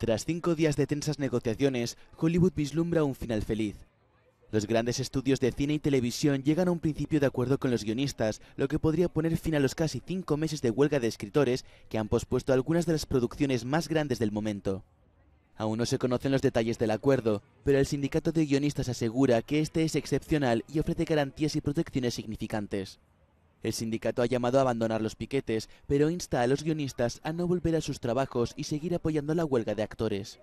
Tras cinco días de tensas negociaciones, Hollywood vislumbra un final feliz. Los grandes estudios de cine y televisión llegan a un principio de acuerdo con los guionistas, lo que podría poner fin a los casi cinco meses de huelga de escritores que han pospuesto algunas de las producciones más grandes del momento. Aún no se conocen los detalles del acuerdo, pero el sindicato de guionistas asegura que este es excepcional y ofrece garantías y protecciones significantes. El sindicato ha llamado a abandonar los piquetes, pero insta a los guionistas a no volver a sus trabajos y seguir apoyando la huelga de actores.